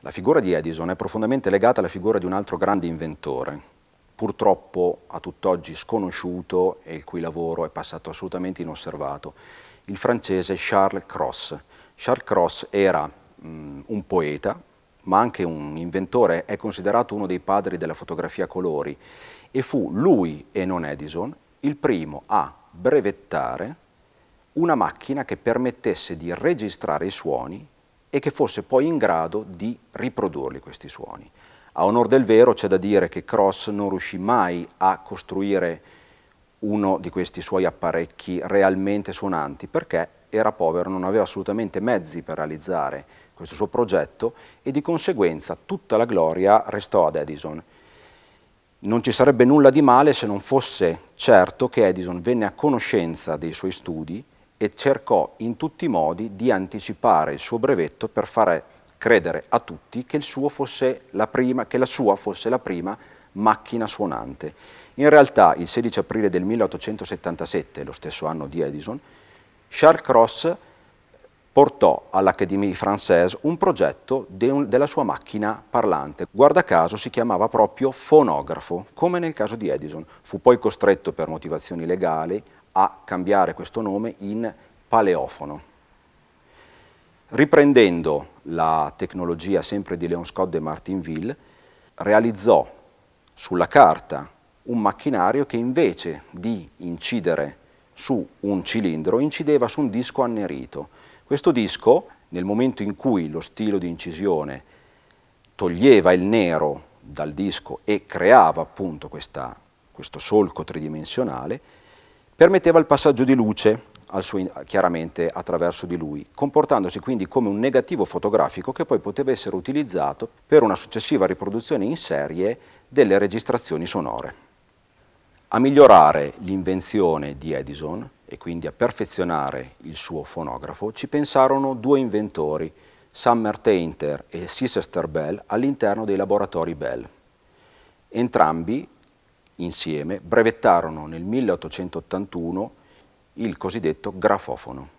La figura di Edison è profondamente legata alla figura di un altro grande inventore, purtroppo a tutt'oggi sconosciuto e il cui lavoro è passato assolutamente inosservato, il francese Charles Cross. Charles Cross era mh, mm, un poeta, ma anche un inventore, è considerato uno dei padri della fotografia a colori e fu lui e non Edison il primo a brevettare una macchina che permettesse di registrare i suoni e che fosse poi in grado di riprodurli questi suoni. A onor del vero c'è da dire che Cross non riuscì mai a costruire uno di questi suoi apparecchi realmente suonanti perché era povero, non aveva assolutamente mezzi per realizzare questo suo progetto e di conseguenza tutta la gloria restò ad Edison. Non ci sarebbe nulla di male se non fosse certo che Edison venne a conoscenza dei suoi studi e cercò in tutti i modi di anticipare il suo brevetto per fare credere a tutti che, la, prima, che la sua fosse la prima macchina suonante. In realtà, il 16 aprile del 1877, lo stesso anno di Edison, Charles Cross portò all'Académie Française un progetto de della sua macchina parlante. Guarda caso si chiamava proprio fonografo, come nel caso di Edison. Fu poi costretto per motivazioni legali a cambiare questo nome in paleofono. Riprendendo la tecnologia sempre di Leon Scott de Martinville, realizzò sulla carta un macchinario che invece di incidere su un cilindro incideva su un disco annerito questo disco, nel momento in cui lo stile di incisione toglieva il nero dal disco e creava appunto questa, questo solco tridimensionale, permetteva il passaggio di luce suo, chiaramente attraverso di lui, comportandosi quindi come un negativo fotografico che poi poteva essere utilizzato per una successiva riproduzione in serie delle registrazioni sonore. A migliorare l'invenzione di Edison e quindi a perfezionare il suo fonografo, ci pensarono due inventori, Summer Tainter e Sister Bell, all'interno dei laboratori Bell. Entrambi, insieme, brevettarono nel 1881 il cosiddetto grafofono.